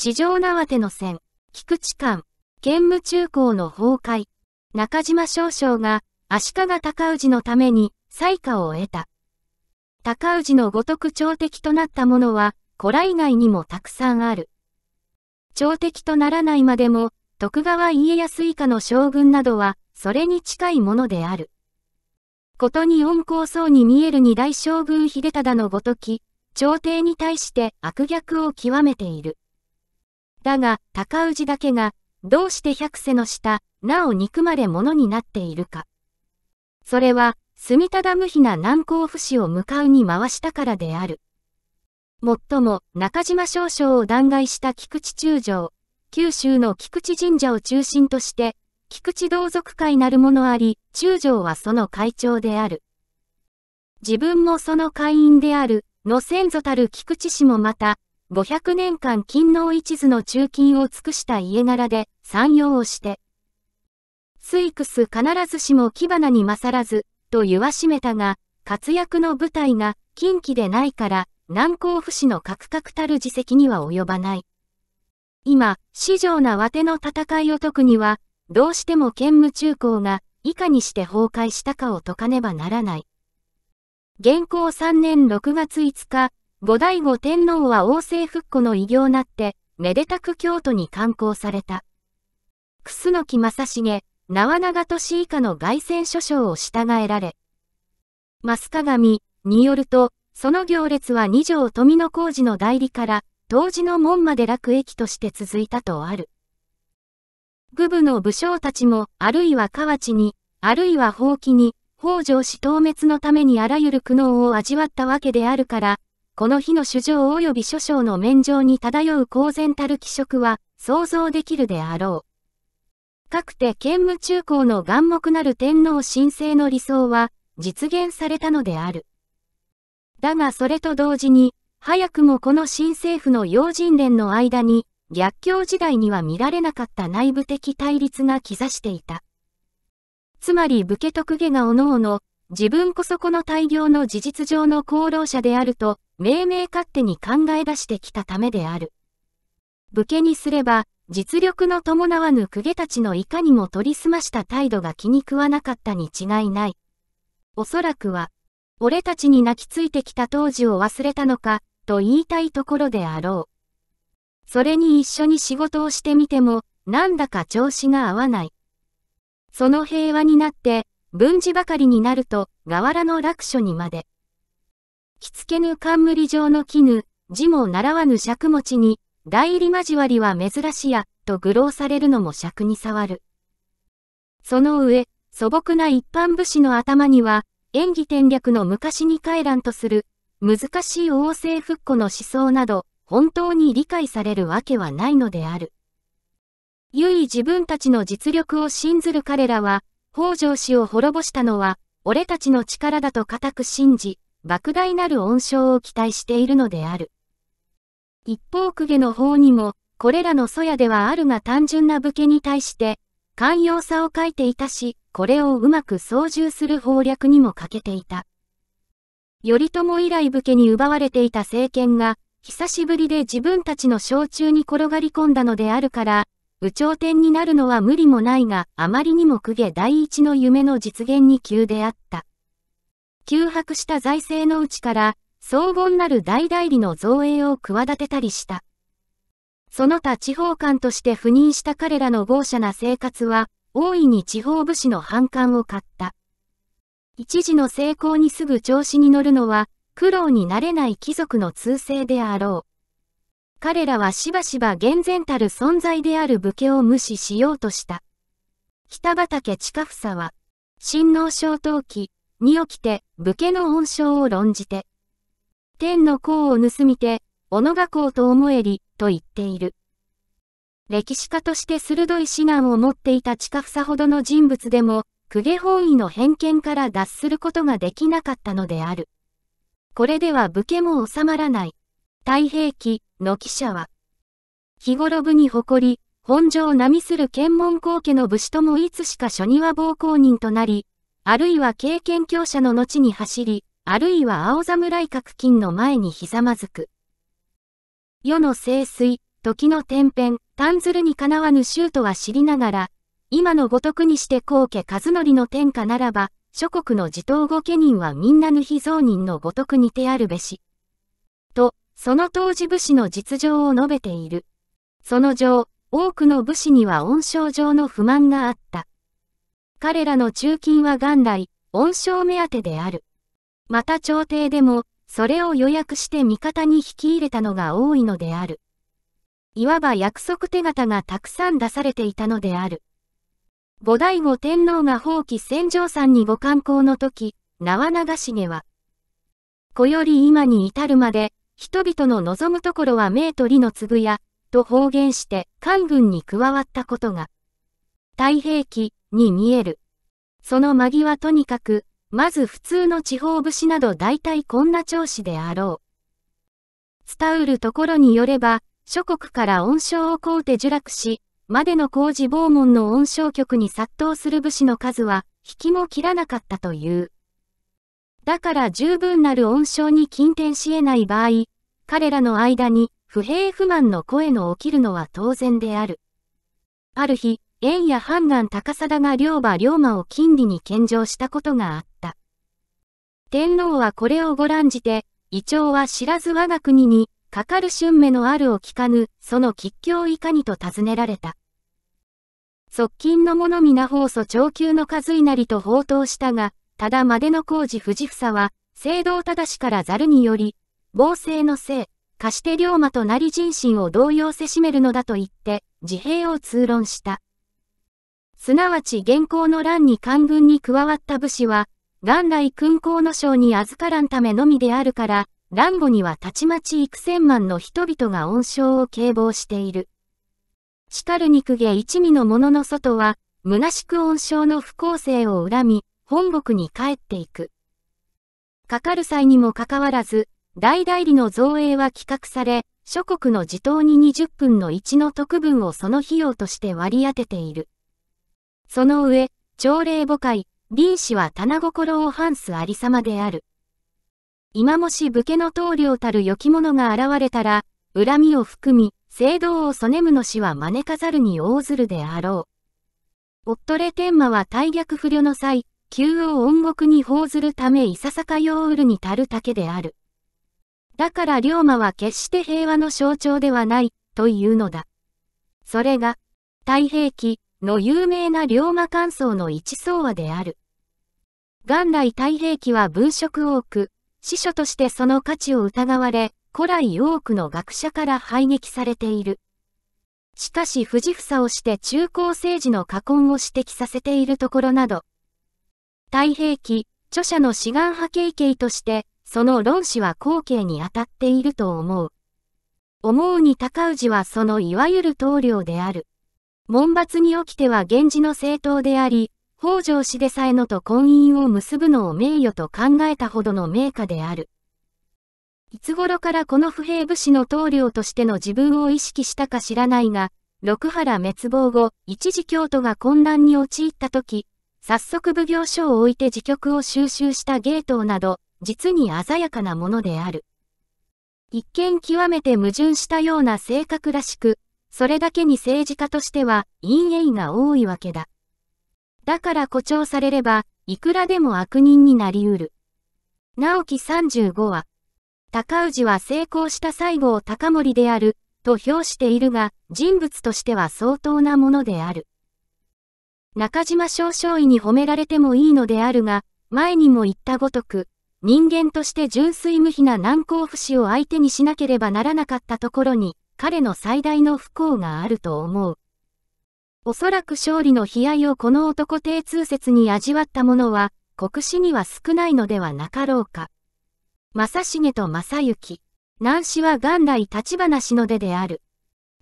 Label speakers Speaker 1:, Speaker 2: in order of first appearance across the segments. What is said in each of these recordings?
Speaker 1: 市場縄手の戦、菊池間、兼務中高の崩壊、中島少将が足利尊氏のために採火を得た。高氏のごとく朝敵となったものは、古来以外にもたくさんある。朝敵とならないまでも、徳川家康以下の将軍などは、それに近いものである。ことに温厚そうに見える二大将軍秀忠のごとき、朝廷に対して悪逆を極めている。だが、高氏だけが、どうして百瀬の下、なお憎まれ者になっているか。それは、住忠無比な南高府市を向かうに回したからである。もっとも、中島少将を弾劾した菊池中将、九州の菊池神社を中心として、菊池同族会なるものあり、中将はその会長である。自分もその会員である、の先祖たる菊池氏もまた、500年間勤王一途の中勤を尽くした家柄で産業をして、スイクス必ずしも木花に勝らず、と言わしめたが、活躍の舞台が近畿でないから、南高府市のカ々たる自責には及ばない。今、市場なわての戦いを解くには、どうしても兼務中高が、いかにして崩壊したかを解かねばならない。現行3年6月5日、後醍醐天皇は王政復古の偉業なって、めでたく京都に刊行された。楠木正成、縄長利以下の外戦諸将を従えられ。増鏡によると、その行列は二条富の工事の代理から、当時の門まで楽駅として続いたとある。愚部の武将たちも、あるいは河内に、あるいは放棄に、北条氏討滅のためにあらゆる苦悩を味わったわけであるから、この日の主情及び諸将の面上に漂う公然たる気色は想像できるであろう。かくて兼務中高の眼目なる天皇神聖の理想は実現されたのである。だがそれと同時に、早くもこの新政府の要人連の間に、逆境時代には見られなかった内部的対立が兆していた。つまり武家徳家がおのおの、自分こそこの大業の事実上の功労者であると、命名勝手に考え出してきたためである。武家にすれば、実力の伴わぬ公家たちのいかにも取りすました態度が気に食わなかったに違いない。おそらくは、俺たちに泣きついてきた当時を忘れたのか、と言いたいところであろう。それに一緒に仕事をしてみても、なんだか調子が合わない。その平和になって、文字ばかりになると、河原の楽書にまで。着付けぬ冠状の絹、字も習わぬ尺持ちに、大入り交わりは珍しや、と愚弄されるのも尺に触る。その上、素朴な一般武士の頭には、演技転略の昔に帰らんとする、難しい王政復古の思想など、本当に理解されるわけはないのである。唯自分たちの実力を信ずる彼らは、北条氏を滅ぼしたのは、俺たちの力だと固く信じ、莫大なる恩賞を期待しているのである。一方公家の方にも、これらの祖野ではあるが単純な武家に対して、寛容さを書いていたし、これをうまく操縦する法略にも欠けていた。頼朝以来武家に奪われていた政権が、久しぶりで自分たちの小中に転がり込んだのであるから、宇頂天になるのは無理もないが、あまりにも公家第一の夢の実現に急であった。窮迫した財政のうちから、荘厳なる大代理の造営を企てたりした。その他地方官として赴任した彼らの豪奢な生活は、大いに地方武士の反感を買った。一時の成功にすぐ調子に乗るのは、苦労になれない貴族の通勢であろう。彼らはしばしば厳然たる存在である武家を無視しようとした。北畠近房は、新農小陶器、に起きて、武家の恩賞を論じて。天の功を盗みて、小野が功と思えり、と言っている。歴史家として鋭い指南を持っていた近房ほどの人物でも、公家本位の偏見から脱することができなかったのである。これでは武家も収まらない。太平記の記者は、日頃部に誇り、本庄並みする検問公家の武士ともいつしか初には暴行人となり、あるいは経験強者の後に走り、あるいは青侍角金の前にひざまずく。世の清水、時の天変、単ずるにかなわぬ衆とは知りながら、今のごとくにして高家和則の天下ならば、諸国の自頭御家人はみんなぬ非造人のごとくにてあるべし。と、その当時武士の実情を述べている。その上、多くの武士には恩賞上の不満があった。彼らの中金は元来、恩賞目当てである。また朝廷でも、それを予約して味方に引き入れたのが多いのである。いわば約束手形がたくさん出されていたのである。後醍醐天皇が放棄戦場山にご観光の時、縄長重は、子より今に至るまで、人々の望むところは名取のつぶや、と方言して、官軍に加わったことが、太平記に見える。その間際とにかく、まず普通の地方武士など大体こんな調子であろう。伝うるところによれば、諸国から恩賞を請うて受落し、までの工事傍門の恩賞局に殺到する武士の数は、引きも切らなかったという。だから十分なる恩賞に近転し得ない場合、彼らの間に不平不満の声の起きるのは当然である。ある日、円や判官高貞が龍馬龍馬を金利に献上したことがあった。天皇はこれをご覧じて、胃腸は知らず我が国に、かかる春目のあるを聞かぬ、その吉凶いかにと尋ねられた。側近の者皆放送長久の数稲荷と報答したが、ただまでの工事藤房は、聖堂正しからざるにより、暴政のせい、貸して龍馬となり人心を動揺せしめるのだと言って、自閉を通論した。すなわち現行の乱に官軍に加わった武士は、元来君功の将に預からんためのみであるから、乱語にはたちまち幾千万の人々が恩賞を警望している。しかるに公家一味の者の外は、虚しく恩賞の不公正を恨み、本国に帰っていく。かかる際にもかかわらず、大代理の造営は企画され、諸国の地頭に20分の1の特分をその費用として割り当てている。その上、朝礼母会、林氏は棚心を反すありさまである。今もし武家の棟梁たる良き者が現れたら、恨みを含み、聖堂を曽根むの氏は招かざるに応ずるであろう。夫レ天馬は大逆不慮の際、旧を恩国に報ずるためいささか用うるに足るだけである。だから龍馬は決して平和の象徴ではない、というのだ。それが、太平記、の有名な龍馬乾燥の一層話である。元来太平記は文色多く、司書としてその価値を疑われ、古来多くの学者から排撃されている。しかし藤房をして中高政治の禍根を指摘させているところなど、太平記、著者の志願派経験として、その論旨は後継に当たっていると思う。思うに高氏はそのいわゆる棟梁である。門伐に起きては源氏の政党であり、北条氏でさえのと婚姻を結ぶのを名誉と考えたほどの名家である。いつ頃からこの不平武士の棟梁としての自分を意識したか知らないが、六原滅亡後、一時京都が混乱に陥った時、早速奉行所を置いて自局を収集したゲートなど、実に鮮やかなものである。一見極めて矛盾したような性格らしく、それだけに政治家としては陰影が多いわけだ。だから誇張されれば、いくらでも悪人になり得る。直樹35は、高氏は成功した西郷隆盛である、と評しているが、人物としては相当なものである。中島少将医に褒められてもいいのであるが、前にも言ったごとく、人間として純粋無比な難攻不死を相手にしなければならなかったところに、彼の最大の不幸があると思う。おそらく勝利の悲哀をこの男低通説に味わった者は、国史には少ないのではなかろうか。正成と正幸、南氏は元来立花氏の出である。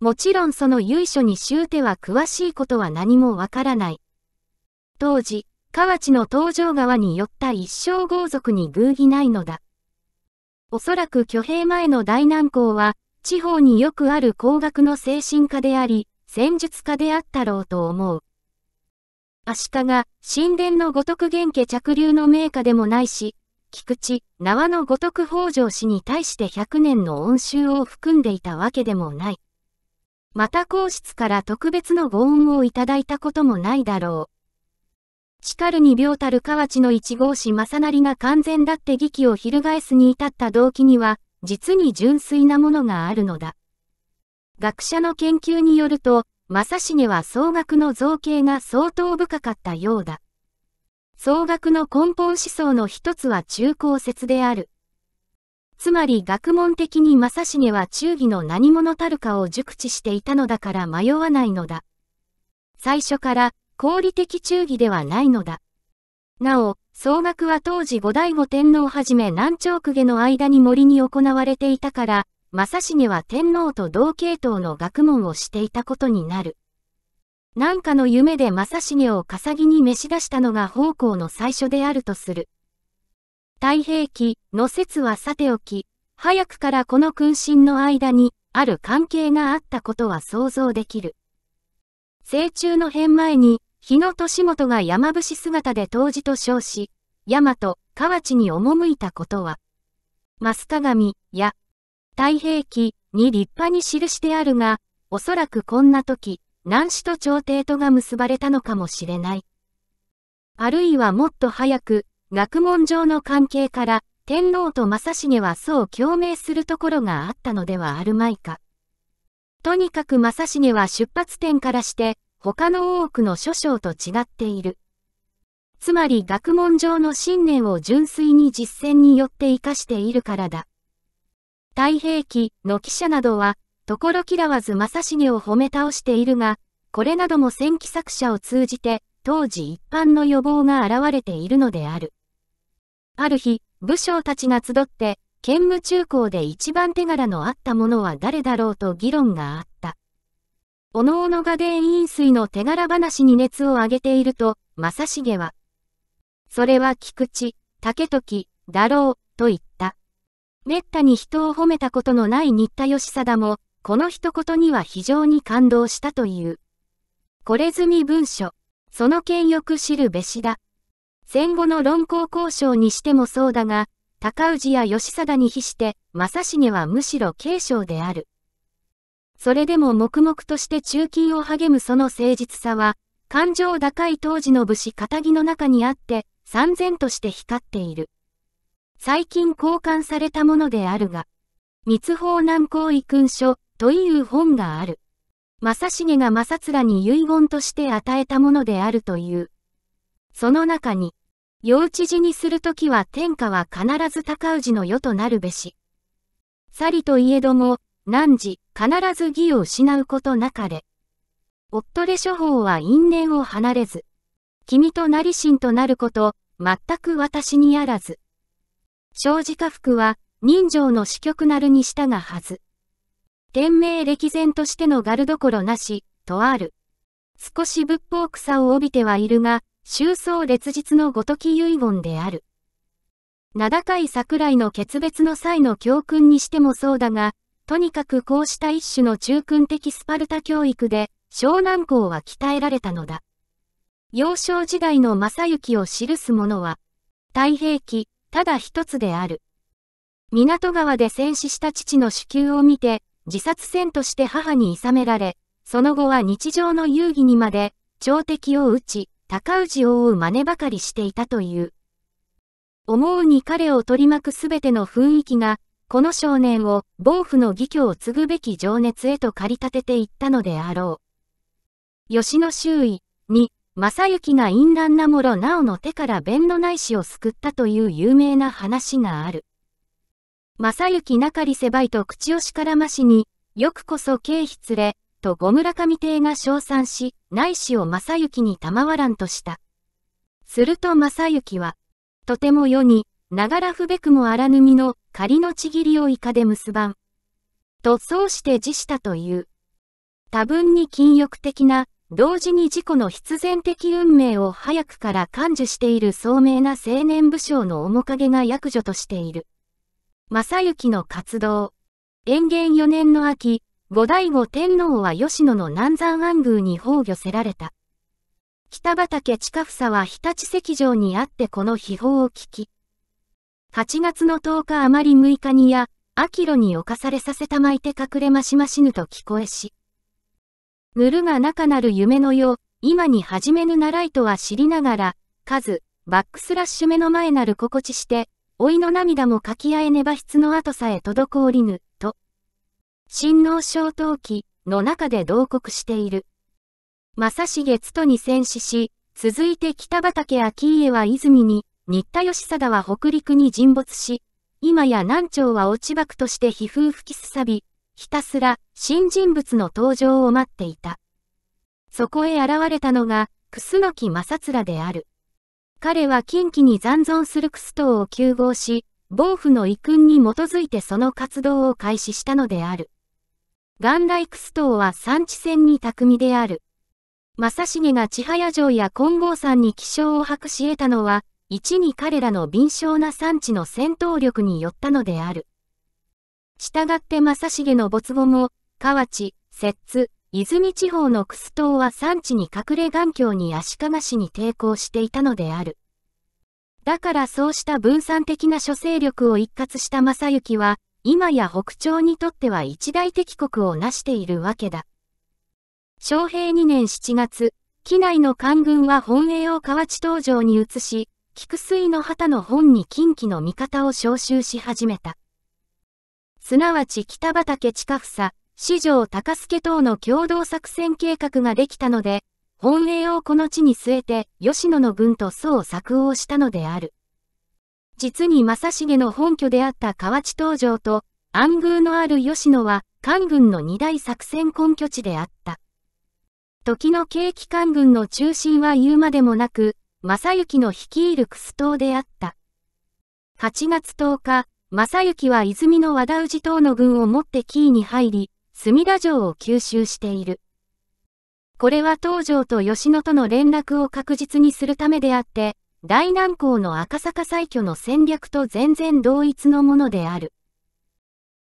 Speaker 1: もちろんその由緒に終手は詳しいことは何もわからない。当時、河内の東条川に寄った一生豪族に偶儀ないのだ。おそらく挙兵前の大南港は、地方によくある工学の精神科であり、戦術家であったろうと思う。足利、神殿の五徳元家着流の名家でもないし、菊池、縄の五徳北条氏に対して100年の恩衆を含んでいたわけでもない。また皇室から特別のご恩をいただいたこともないだろう。しかるに病たる河内の一号氏正成が完全だって義気を翻すに至った動機には、実に純粋なものがあるのだ。学者の研究によると、正成は総額の造形が相当深かったようだ。総額の根本思想の一つは中高説である。つまり学問的に正成は忠義の何者たるかを熟知していたのだから迷わないのだ。最初から合理的忠義ではないのだ。なお、総額は当時後醍醐天皇はじめ南朝公家の間に森に行われていたから、正成は天皇と同系統の学問をしていたことになる。なんかの夢で正成を笠木に召し出したのが奉公の最初であるとする。太平記の説はさておき、早くからこの君臣の間に、ある関係があったことは想像できる。成中の変前に、日野利元が山伏姿で当時と称し、大和、河内に赴いたことは、ガミ、や太平記に立派に記してあるが、おそらくこんな時、南市と朝廷とが結ばれたのかもしれない。あるいはもっと早く、学問上の関係から、天皇と正成はそう共鳴するところがあったのではあるまいか。とにかく正成は出発点からして、他の多くの諸匠と違っている。つまり学問上の信念を純粋に実践によって生かしているからだ。太平記の記者などは、ところ嫌わず正成を褒め倒しているが、これなども戦記作者を通じて、当時一般の予防が現れているのである。ある日、武将たちが集って、兼務中高で一番手柄のあったものは誰だろうと議論があった。おのおの画伝飲水の手柄話に熱を上げていると、正成は、それは菊池、竹時、だろう、と言った。めったに人を褒めたことのない新田義貞も、この一言には非常に感動したという。これ済み文書、その権欲知るべしだ。戦後の論考交渉にしてもそうだが、高氏や義貞に比して、正成はむしろ軽症である。それでも黙々として中勤を励むその誠実さは、感情高い当時の武士仇の中にあって、三然として光っている。最近交換されたものであるが、密法難行遺勲書という本がある。正成が正面に遺言として与えたものであるという。その中に、幼稚寺にするときは天下は必ず高氏の世となるべし。さりといえども、何時、必ず義を失うことなかれ。夫ッ処方は因縁を離れず、君となり心となること、全く私にあらず。正直家福は、人情の死局なるにしたがはず。天命歴然としてのガルどころなし、とある。少し仏法草を帯びてはいるが、周層烈日のごとき遺言である。名高い桜井の決別の際の教訓にしてもそうだが、とにかくこうした一種の中訓的スパルタ教育で、湘南校は鍛えられたのだ。幼少時代の正幸を記すものは、太平記、ただ一つである。港川で戦死した父の子宮を見て、自殺戦として母に諌められ、その後は日常の遊戯にまで、朝敵を打ち、高氏を追う真似ばかりしていたという。思うに彼を取り巻くすべての雰囲気が、この少年を、暴夫の義挙を継ぐべき情熱へと駆り立てていったのであろう。吉野周囲に、正幸が淫乱なもろなおの手から弁の内史を救ったという有名な話がある。正幸なかりせばいと口をしからましに、よくこそ経費連れ、と五村上帝が称賛し、内史を正幸に賜らんとした。すると正幸は、とても世に、ながらふべくもあらぬみの、仮のちぎりをイカで結ばん。とそうして辞したという。多分に禁欲的な、同時に自己の必然的運命を早くから感受している聡明な青年武将の面影が役女としている。正幸の活動。延元4年の秋、後醍醐天皇は吉野の南山安宮に崩御せられた。北畠近房は日立石城にあってこの秘宝を聞き、8月の10日あまり6日にや、アキロに侵されさせたまいて隠れましましぬと聞こえし。ぬるが中なる夢のよう、今に始めぬならいとは知りながら、数、バックスラッシュ目の前なる心地して、老いの涙もかきあえねば質の後さえ滞りぬ、と。新脳小陶器の中で同国している。正成月とに戦死し、続いて北畠明家は泉に、新田義貞は北陸に沈没し、今や南朝は落ち幕として皮膚吹きすさび、ひたすら新人物の登場を待っていた。そこへ現れたのが、楠木正面である。彼は近畿に残存する楠ス島を救合し、暴府の遺訓に基づいてその活動を開始したのである。元来楠ス島は産地戦に巧みである。正成が千早城や金剛山に気象を博し得たのは、一に彼らの敏昇な産地の戦闘力によったのである。従って正成の没後も、河内、摂津、泉地方の楠島は産地に隠れ眼鏡に足利市に抵抗していたのである。だからそうした分散的な諸勢力を一括した正行は、今や北朝にとっては一大敵国を成しているわけだ。昌平2年7月、機内の官軍は本営を河内東城に移し、菊水の旗の本に近畿の味方を召集し始めた。すなわち北畠近房、四条高助等の共同作戦計画ができたので、本営をこの地に据えて吉野の軍と宋作をしたのである。実に正成の本拠であった河内東城と安宮のある吉野は官軍の二大作戦根拠地であった。時の景気官軍の中心は言うまでもなく、正幸の率いるクス党であった。8月10日、正幸は泉の和田氏党の軍を持ってキーに入り、墨田城を吸収している。これは東条と吉野との連絡を確実にするためであって、大南港の赤坂採居の戦略と全然同一のものである。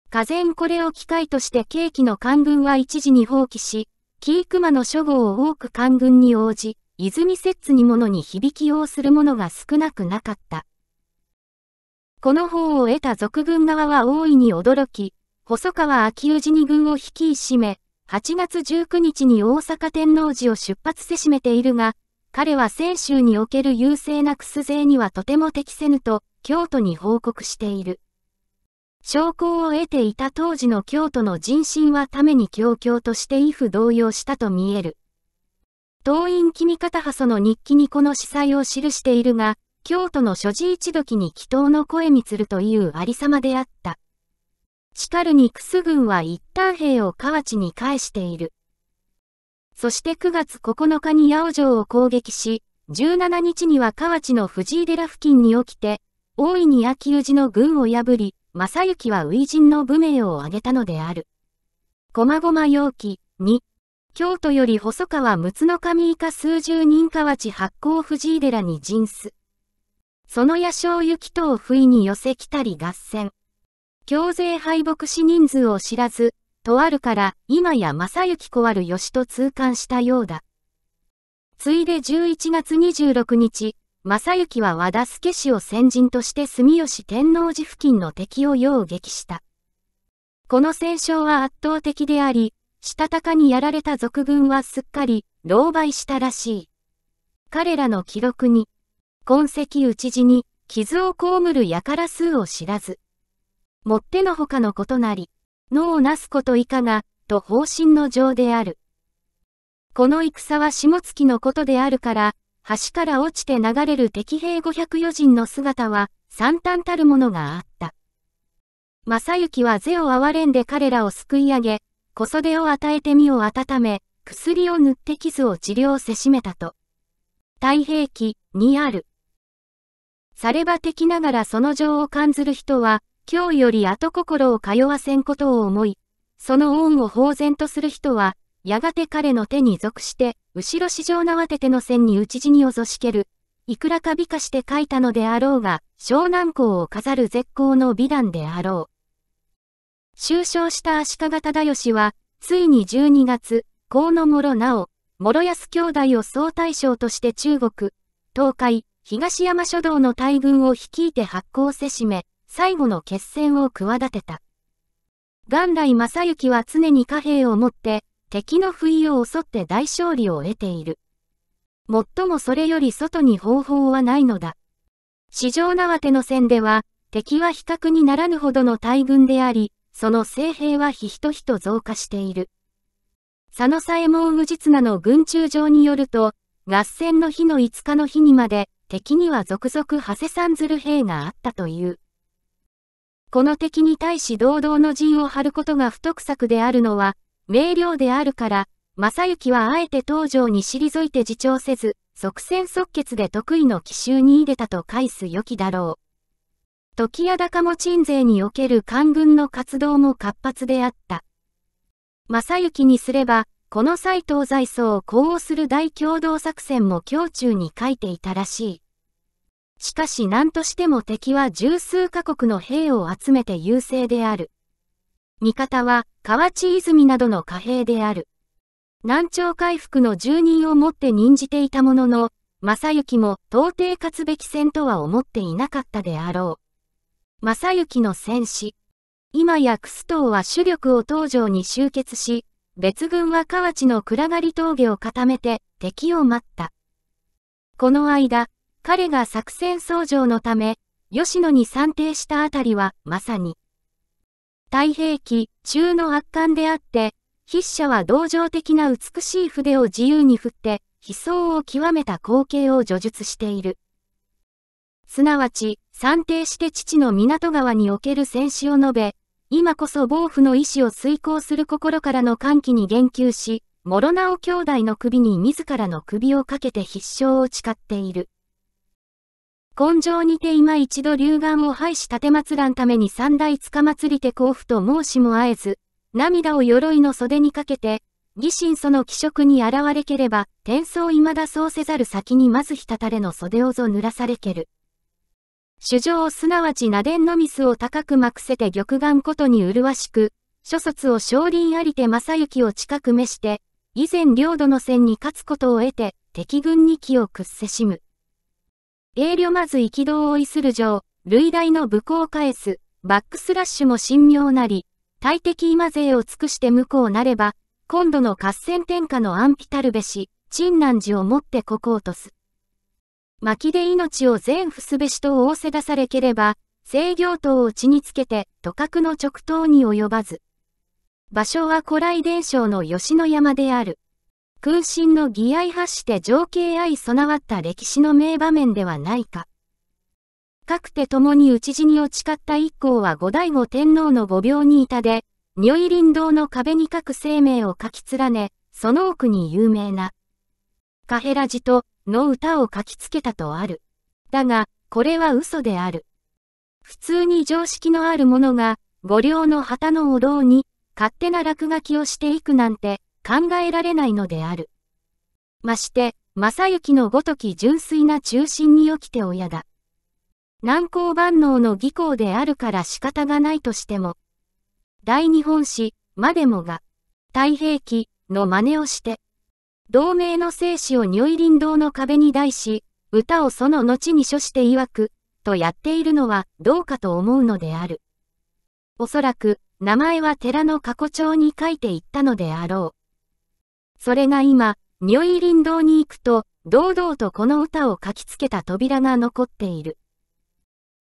Speaker 1: 火前これを機会として景気の官軍は一時に放棄し、キークマの諸号を多く官軍に応じ、泉摂津にものに響きをする者が少なくなかった。この法を得た俗軍側は大いに驚き、細川昭氏に軍を率いしめ、8月19日に大阪天皇寺を出発せしめているが、彼は泉州における優勢な楠勢にはとても適せぬと、京都に報告している。証拠を得ていた当時の京都の人心はために強々として威風動揺したと見える。東院君方派その日記にこの司祭を記しているが、京都の所持一時に祈祷の声につるというありさまであった。しかるにス軍は一旦兵を河内に返している。そして9月9日に八尾城を攻撃し、17日には河内の藤井寺付近に起きて、大いに秋宇治の軍を破り、正幸は初陣の武名を挙げたのである。駒駒容器2京都より細川陸の神以下数十人河内八甲藤井寺に陣す。その野生雪きを不意に寄せ来たり合戦。強勢敗北し人数を知らず、とあるから今や正行小ある吉と痛感したようだ。ついで11月26日、正行は和田助氏を先人として住吉天王寺付近の敵を擁撃した。この戦勝は圧倒的であり、したたかにやられた俗軍はすっかり、狼狽したらしい。彼らの記録に、痕跡討ち死に、傷を被る輩数を知らず、もってのほかのことなり、脳をなすこといかが、と方針の情である。この戦は下月のことであるから、橋から落ちて流れる敵兵5 0余人の姿は、惨憺たるものがあった。正幸は是を憐れんで彼らを救い上げ、小袖を与えて身を温め、薬を塗って傷を治療せしめたと。太平記にある。されば敵ながらその情を感ずる人は、今日より後心を通わせんことを思い、その恩を呆然とする人は、やがて彼の手に属して、後ろ市場縄てての線にち死におぞしける。いくらか美化して書いたのであろうが、湘南港を飾る絶好の美談であろう。終章した足利忠義は、ついに12月、河野諸直、諸安兄弟を総大将として中国、東海、東山諸道の大軍を率いて発行せしめ、最後の決戦を企てた。元来正幸は常に貨幣を持って、敵の不意を襲って大勝利を得ている。もっともそれより外に方法はないのだ。史上縄手の戦では、敵は比較にならぬほどの大軍であり、その精兵はひひとひと増加している。佐野左衛門氏綱の軍中上によると、合戦の日の5日の日にまで、敵には続々長谷さんずる兵があったという。この敵に対し堂々の陣を張ることが不得策であるのは、明瞭であるから、正幸はあえて東条に退いて自重せず、即戦即決で得意の奇襲に入れたと返す良きだろう。時屋高も鎮西における官軍の活動も活発であった。正幸にすれば、この斎藤財草を呼応する大共同作戦も胸中に書いていたらしい。しかし何としても敵は十数カ国の兵を集めて優勢である。味方は河内泉などの貨幣である。南朝回復の住人をもって任じていたものの、正幸も到底勝つべき戦とは思っていなかったであろう。正幸の戦死。今や楠東は主力を東場に集結し、別軍は河内の暗がり峠を固めて敵を待った。この間、彼が作戦相乗のため、吉野に算定したあたりはまさに、太平記中の圧巻であって、筆者は同情的な美しい筆を自由に振って、悲壮を極めた光景を叙述している。すなわち、算定して父の港川における戦死を述べ、今こそ暴風の意志を遂行する心からの歓喜に言及し、諸直兄弟の首に自らの首をかけて必勝を誓っている。根性にて今一度流眼を廃し立らんために三大塚祭り手甲府と申しも会えず、涙を鎧の袖にかけて、疑心その気色に現れければ、転送未だそうせざる先にまずひたたれの袖をぞ濡らされける。主上すなわち名伝のミスを高くまくせて玉眼ことに麗しく、諸卒を少林ありて正行を近く召して、以前領土の戦に勝つことを得て、敵軍に気を屈せしむ。英慮まずき道をいする上、類大の武功を返す、バックスラッシュも神妙なり、大敵今勢を尽くして向こうなれば、今度の合戦天下の安否たるべし、陳南寺をもってここうとす。薪で命を全伏すべしと仰せ出されければ、制御塔を血につけて、都閣の直頭に及ばず。場所は古来伝承の吉野山である。空心の義愛発して情景愛備わった歴史の名場面ではないか。かくて共に討ち死にを誓った一行は後醍醐天皇の五病にいたで、如意林道の壁に書く生命を書き連ね、その奥に有名な、カヘラジとの歌を書きつけたとある。だが、これは嘘である。普通に常識のある者が、五両の旗のお堂に、勝手な落書きをしていくなんて、考えられないのである。まして、正幸のごとき純粋な中心に起きて親だ。難攻万能の技巧であるから仕方がないとしても、大日本史、までもが、太平記の真似をして、同盟の生死を如意林道の壁に題し、歌をその後に処して曰く、とやっているのはどうかと思うのである。おそらく、名前は寺の過去帳に書いていったのであろう。それが今、如意林道に行くと、堂々とこの歌を書きつけた扉が残っている。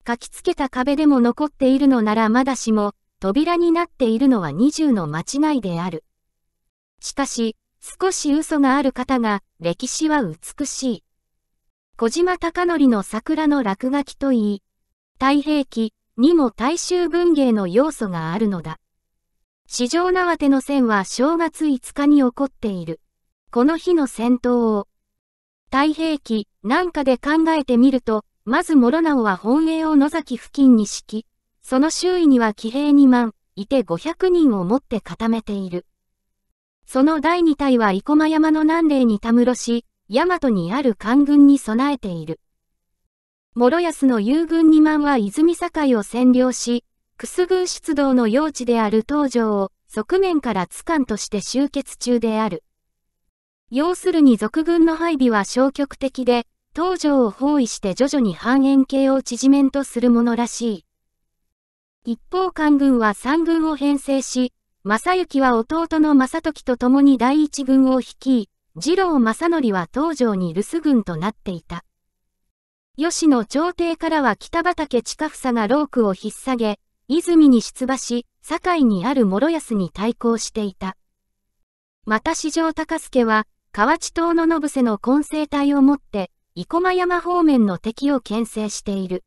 Speaker 1: 書きつけた壁でも残っているのならまだしも、扉になっているのは二重の間違いである。しかし、少し嘘がある方が、歴史は美しい。小島隆則の桜の落書きといい、太平記にも大衆文芸の要素があるのだ。史上縄手の戦は正月5日に起こっている。この日の戦闘を、太平記なんかで考えてみると、まず諸直は本営を野崎付近に敷き、その周囲には騎兵2万、いて500人をもって固めている。その第2隊は生駒山の南嶺にたむろし、大和にある官軍に備えている。諸安の友軍2万は泉境を占領し、くすぐう出動の用地である東条を側面から津官として集結中である。要するに俗軍の配備は消極的で、東条を包囲して徐々に半円形を縮めんとするものらしい。一方官軍は三軍を編成し、正幸は弟の正時と共に第一軍を率い、二郎正則は東条に留守軍となっていた。吉野朝廷からは北畠近房がロークを引っ提げ、泉に出馬し、堺にある諸安に対抗していた。また四条高助は、河内島の信瀬の混成隊をもって、生駒山方面の敵を牽制している。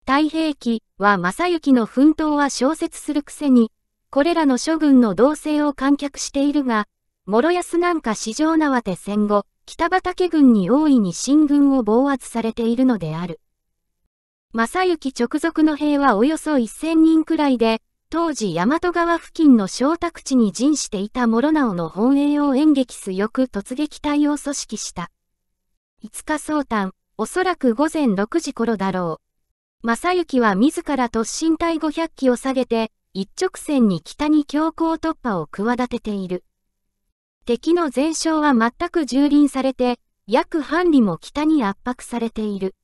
Speaker 1: 太平記は正幸の奮闘は小説するくせに、これらの諸軍の動静を観客しているが、諸安なんか四条縄手戦後、北畠軍に大いに進軍を暴圧されているのである。正幸直属の兵はおよそ1000人くらいで、当時大和川付近の小宅地に陣していた諸直の本営を演劇すよく突撃隊を組織した。5日早短、おそらく午前6時頃だろう。正幸は自ら突進隊500機を下げて、一直線に北に強行突破を企てている。敵の全勝は全く蹂躙されて、約半里も北に圧迫されている。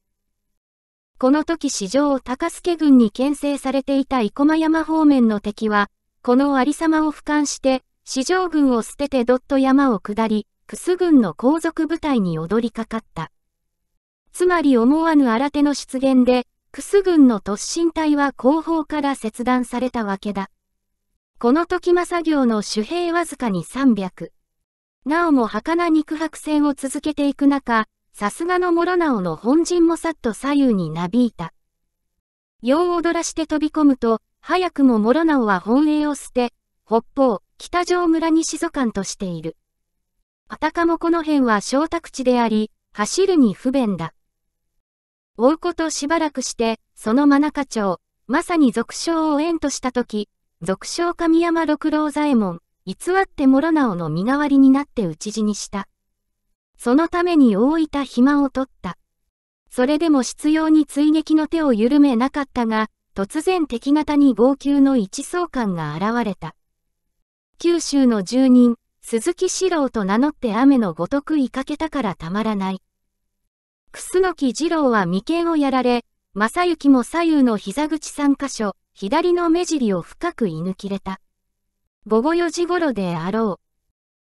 Speaker 1: この時史上高助軍に牽制されていた生駒山方面の敵は、この有様を俯瞰して、史上軍を捨ててドット山を下り、楠軍の後続部隊に踊りかかった。つまり思わぬ新手の出現で、クス軍の突進隊は後方から切断されたわけだ。この時政行の守兵わずかに300。なおも儚肉薄戦を続けていく中、さすがの諸直の本陣もさっと左右になびいた。よう踊らして飛び込むと、早くも諸直は本営を捨て、北方、北条村に静館としている。あたかもこの辺は小宅地であり、走るに不便だ。追うことしばらくして、その真中町、まさに俗称を縁としたとき、俗称神山六郎左衛門、偽って諸直の身代わりになって討ち死にした。そのために大分暇を取った。それでも執拗に追撃の手を緩めなかったが、突然敵方に号泣の一層感が現れた。九州の住人、鈴木四郎と名乗って雨のごとくいかけたからたまらない。楠木二郎は眉間をやられ、正幸も左右の膝口三箇所、左の目尻を深く射抜きれた。午後四時頃であろ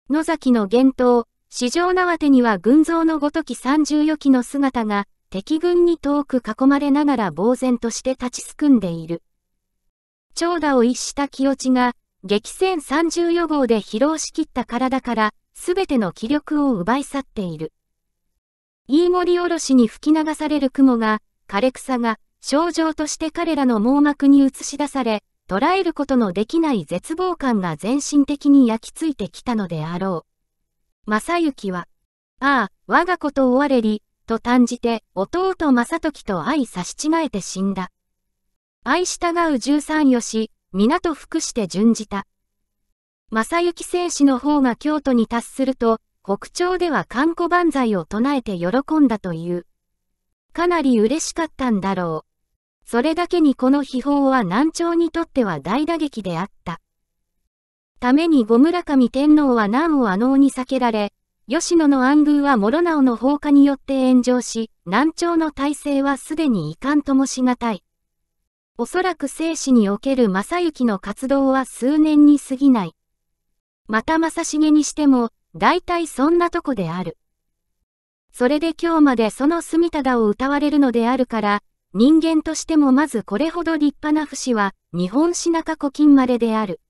Speaker 1: う。野崎の厳冬、四条縄手には群像のごとき三十余機の姿が、敵軍に遠く囲まれながら呆然として立ちすくんでいる。長打を逸した清地が、激戦三十余号で疲労しきった体から、すべての気力を奪い去っている。飯盛おろしに吹き流される雲が、枯れ草が、症状として彼らの網膜に映し出され、捉えることのできない絶望感が全身的に焼き付いてきたのであろう。正幸は、ああ、我が子と追われり、と断じて、弟正時と相差し違えて死んだ。愛従う十三よし、皆と服して準じた。正幸戦士の方が京都に達すると、北朝では観光万歳を唱えて喜んだという。かなり嬉しかったんだろう。それだけにこの秘宝は南朝にとっては大打撃であった。ために後村上天皇は南を阿能に避けられ、吉野の暗宮は諸直の放火によって炎上し、南朝の体制はすでに遺憾ともしがたい。おそらく生死における正幸の活動は数年に過ぎない。また正成にしても、大体そんなとこである。それで今日までその住忠を歌われるのであるから、人間としてもまずこれほど立派な不死は、日本史中古今までである。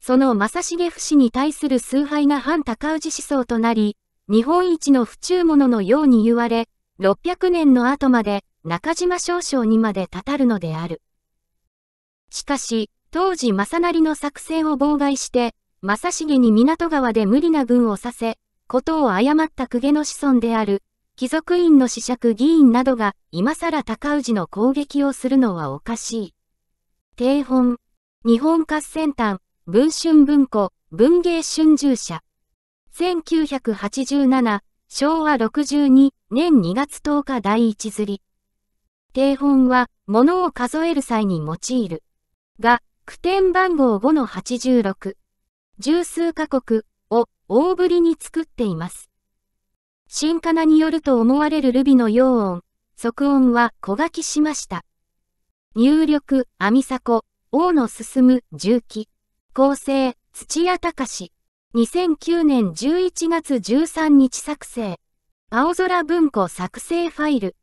Speaker 1: その正成不死に対する崇拝が反高氏思想となり、日本一の不中者のように言われ、600年の後まで中島少将にまでたたるのである。しかし、当時正成の作戦を妨害して、正重に港川で無理な軍をさせ、ことを誤った公家の子孫である、貴族院の子爵議員などが、今更高氏の攻撃をするのはおかしい。定本、日本合戦端、文春文庫、文芸春秋社。1987、昭和62年2月10日第一釣り。定本は、物を数える際に用いる。が、句点番号5の86。十数カ国を大ぶりに作っています。新カナによると思われるルビの陽音、即音は小書きしました。入力、アミサコ、王の進む、重機。構成、土屋隆。2009年11月13日作成。青空文庫作成ファイル。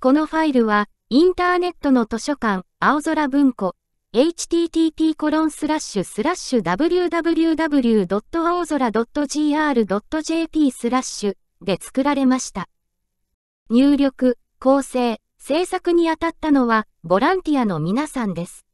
Speaker 1: このファイルは、インターネットの図書館、青空文庫、http コロンスラッシュスラッシュ www. 青空 .gr.jp スラッシュで作られました。入力、構成、制作に当たったのはボランティアの皆さんです。